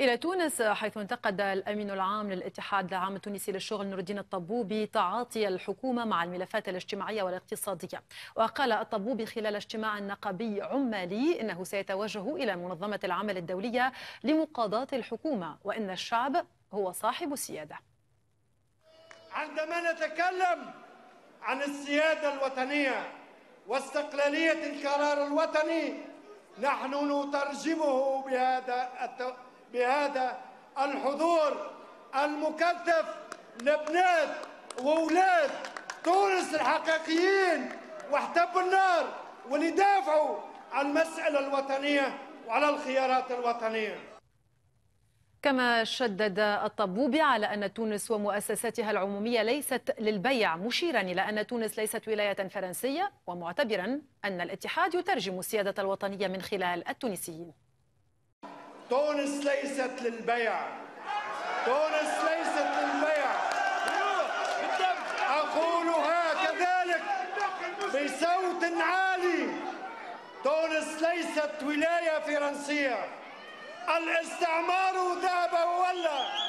إلى تونس حيث انتقد الأمين العام للاتحاد العام التونسي للشغل نور الدين الطبوبي تعاطي الحكومة مع الملفات الاجتماعية والاقتصادية وقال الطبوبي خلال اجتماع نقابي عمالي إنه سيتوجه إلى منظمة العمل الدولية لمقاضاة الحكومة وإن الشعب هو صاحب السيادة عندما نتكلم عن السيادة الوطنية واستقلالية القرار الوطني نحن نترجمه بهذا التو... بهذا الحضور المكثف لبنات وولاد تونس الحقيقيين واحتبوا النار واللي دافعوا على المسألة الوطنية وعلى الخيارات الوطنية كما شدد الطبوبي على أن تونس ومؤسساتها العمومية ليست للبيع مشيرا إلى أن تونس ليست ولاية فرنسية ومعتبرا أن الاتحاد يترجم السيادة الوطنية من خلال التونسيين تونس ليست للبيع تونس ليست للبيع أقولها كذلك بصوت عالي تونس ليست ولاية فرنسية الاستعمار ذهب وولى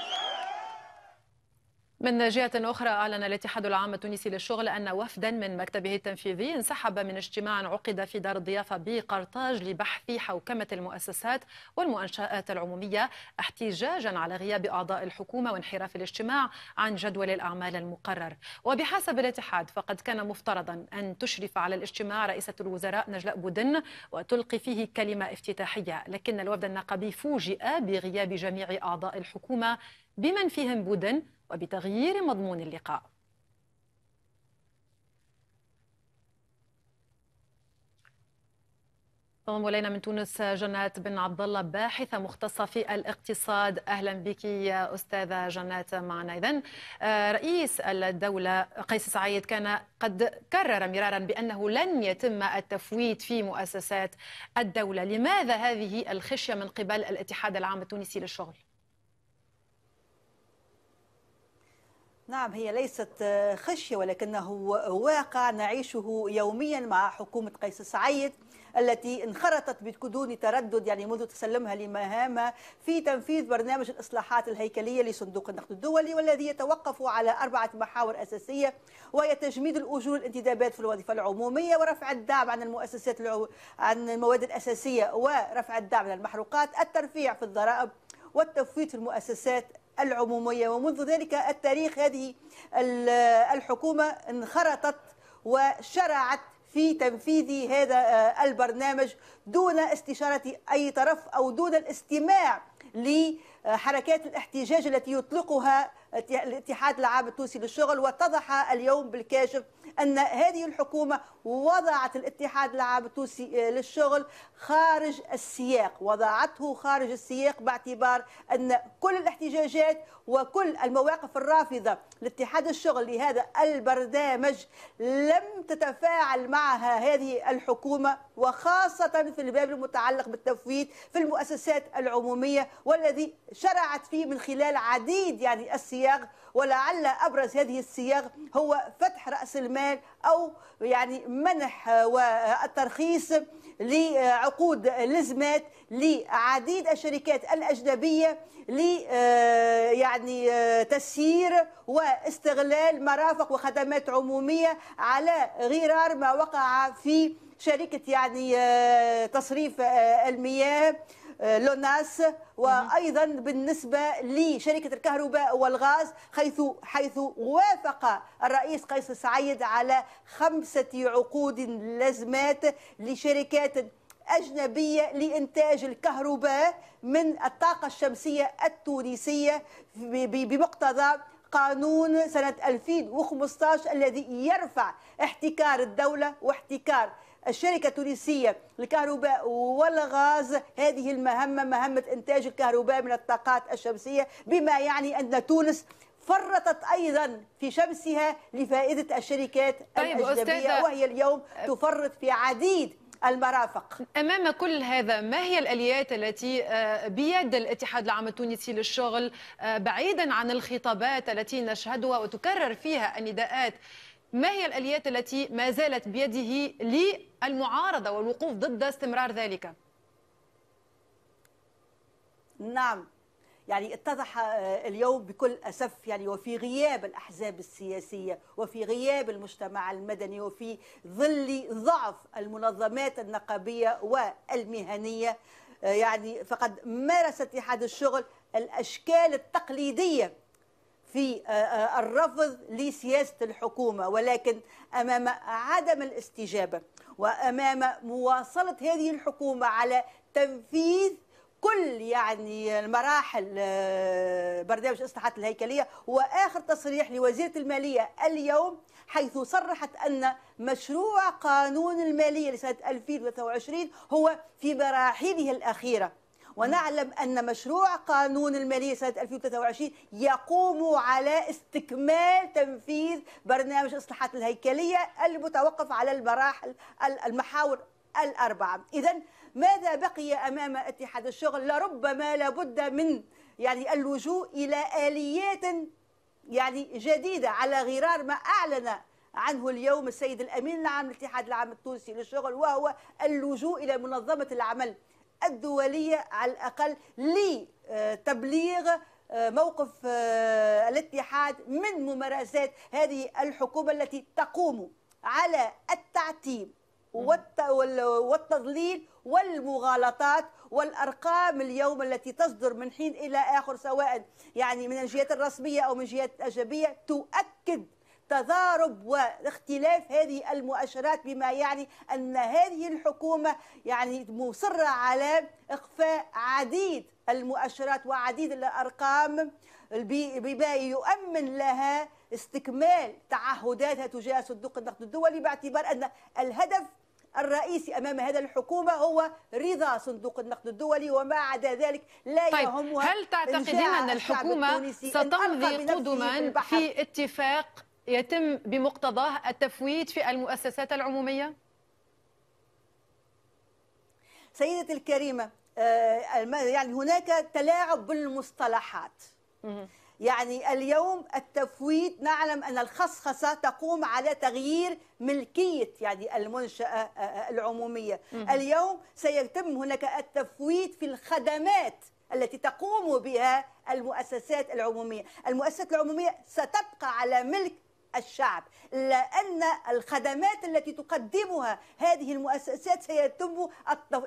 من جهة أخرى أعلن الاتحاد العام التونسي للشغل أن وفدا من مكتبه التنفيذي انسحب من اجتماع عقد في دار الضيافة بقرطاج لبحث حوكمة المؤسسات والمنشآت العمومية احتجاجا على غياب أعضاء الحكومة وانحراف الاجتماع عن جدول الأعمال المقرر وبحسب الاتحاد فقد كان مفترضا أن تشرف على الاجتماع رئيسة الوزراء نجلاء بودن وتلقي فيه كلمة افتتاحية لكن الوفد النقبي فوجئ بغياب جميع أعضاء الحكومة بمن فيهم بودن وبتغيير مضمون اللقاء تنضم الينا من تونس جنات بن عبد الله باحثه مختصه في الاقتصاد اهلا بك يا استاذه جنات معنا اذا آه، رئيس الدوله قيس سعيد كان قد كرر مرارا بانه لن يتم التفويت في مؤسسات الدوله لماذا هذه الخشيه من قبل الاتحاد العام التونسي للشغل نعم هي ليست آه، خشية ولكنه واقع نعيشه يوميا مع حكومة قيس سعيد التي انخرطت بدون تردد يعني منذ تسلمها لمهامها في تنفيذ برنامج الإصلاحات الهيكلية لصندوق النقد الدولي والذي يتوقف على أربعة محاور أساسية وهي تجميد الأجور الانتدابات في الوظيفة العمومية ورفع الدعم عن المؤسسات العو... عن المواد الأساسية ورفع الدعم عن المحروقات الترفيع في الضرائب والتفويت في المؤسسات العمومية ومنذ ذلك التاريخ هذه الحكومة انخرطت وشرعت في تنفيذ هذا آه، البرنامج دون استشارة أي طرف أو دون الاستماع لحركات الاحتجاج التي يطلقها الاتحاد العام التونسي للشغل واتضح اليوم بالكاشف أن هذه الحكومة وضعت الاتحاد العام التونسي آه، للشغل خارج السياق وضعته خارج السياق باعتبار أن كل الاحتجاجات وكل المواقف الرافضة لاتحاد الشغل لهذا البرنامج لم تتفاعل معها هذه الحكومة وخاصة في الباب المتعلق بالتفويت في المؤسسات العمومية والذي شرعت فيه من خلال عديد يعني السياق الصياغ ولعل أبرز هذه الصياغ هو فتح رأس المال أو يعني منح والترخيص لعقود لزمات لعديد الشركات الأجنبية ل آه، يعني آه، تسيير واستغلال مرافق وخدمات عمومية على غرار ما وقع في شركة يعني آه، تصريف المياه لوناس وايضا بالنسبه لشركه الكهرباء والغاز حيث حيث وافق الرئيس قيس سعيد على خمسه عقود لازمات لشركات أجنبية لإنتاج الكهرباء من الطاقة الشمسية التونسية بمقتضى قانون سنة 2015 الذي يرفع احتكار الدولة واحتكار الشركة التونسية للكهرباء والغاز هذه المهمة مهمة إنتاج الكهرباء من الطاقات الشمسية بما يعني أن تونس فرطت ايضا في شمسها لفائده الشركات طيب الاجنبيه وهي اليوم تفرط في عديد المرافق أمام كل هذا ما هي الأليات التي آه، بيد الاتحاد العام التونسي للشغل آه، بعيدا عن الخطابات التي نشهدها وتكرر فيها النداءات ما هي الاليات التي ما زالت بيده للمعارضه والوقوف ضد استمرار ذلك؟ نعم يعني اتضح آه، اليوم بكل اسف يعني وفي غياب الاحزاب السياسيه وفي غياب المجتمع المدني وفي ظل ضعف المنظمات النقابيه والمهنيه آه، يعني فقد مارس اتحاد الشغل الاشكال التقليديه في آه، آه، الرفض لسياسة الحكومة ولكن أمام عدم الاستجابة وأمام مواصلة هذه الحكومة على تنفيذ كل يعني المراحل آه، برنامج الاصلاحات الهيكليه واخر تصريح لوزيره الماليه اليوم حيث صرحت ان مشروع قانون الماليه لسنه 2023 هو في مراحله الاخيره ونعلم أن مشروع قانون المالية سنة 2023 يقوم على استكمال تنفيذ برنامج الإصلاحات الهيكلية المتوقف على المراحل المحاور الأربعة إذا ماذا بقي أمام اتحاد الشغل لربما لابد من يعني اللجوء إلى آليات يعني جديدة على غرار ما أعلن عنه اليوم السيد الأمين العام للاتحاد العام التونسي للشغل وهو اللجوء إلى منظمة العمل الدولية على الأقل لتبليغ آه، موقف آه، الاتحاد من ممارسات هذه الحكومة التي تقوم على التعتيم والتضليل والمغالطات والارقام اليوم التي تصدر من حين الى اخر سواء يعني من الجهات الرسميه او من جهات اجنبيه تؤكد تضارب واختلاف هذه المؤشرات بما يعني أن هذه الحكومة يعني مصرة على إخفاء عديد المؤشرات وعديد الأرقام بما يؤمن لها استكمال تعهداتها تجاه صندوق النقد الدولي باعتبار أن الهدف الرئيسي امام هذا الحكومه هو رضا صندوق النقد الدولي وما عدا ذلك لا طيب يهمها هل تعتقدين ان الحكومه ستمضي قدما في اتفاق يتم بمقتضاه التفويت في المؤسسات العمومية؟ سيدتي الكريمة آه، يعني هناك تلاعب بالمصطلحات يعني اليوم التفويت نعلم أن الخصخصة تقوم على تغيير ملكية يعني المنشأة آه، آه، العمومية اليوم سيتم هناك التفويت في الخدمات التي تقوم بها المؤسسات العمومية المؤسسات العمومية ستبقى على ملك الشعب لأن الخدمات التي تقدمها هذه المؤسسات سيتم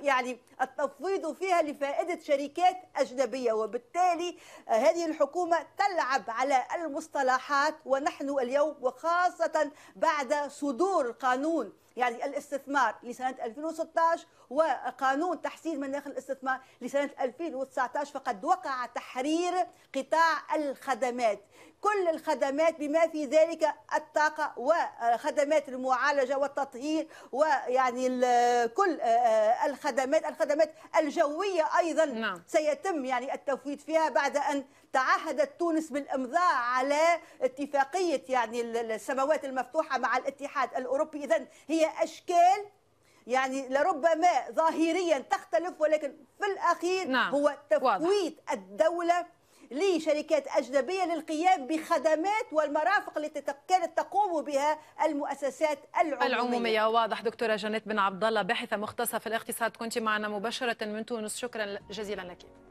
يعني التفويض فيها لفائدة شركات أجنبية وبالتالي هذه الحكومة تلعب على المصطلحات ونحن اليوم وخاصة بعد صدور قانون يعني الاستثمار لسنة 2016 وقانون تحسين مناخ الاستثمار لسنة 2019 فقد وقع تحرير قطاع الخدمات كل الخدمات بما في ذلك الطاقة وخدمات المعالجة والتطهير ويعني كل آه، آه، الخدمات الخدمات الجوية أيضا نعم. سيتم يعني التفويض فيها بعد أن تعهدت تونس بالامضاء على اتفاقيه يعني السماوات المفتوحه مع الاتحاد الاوروبي اذا هي أشكال يعني لربما ظاهريا تختلف ولكن في الأخير نعم. هو تفويت واضح. الدولة لشركات أجنبية للقيام بخدمات والمرافق التي كانت تقوم بها المؤسسات العمومية العمومية واضح دكتورة جنات بن عبد الله باحثة مختصة في الاقتصاد كنت معنا مباشرة من تونس شكرا جزيلا لك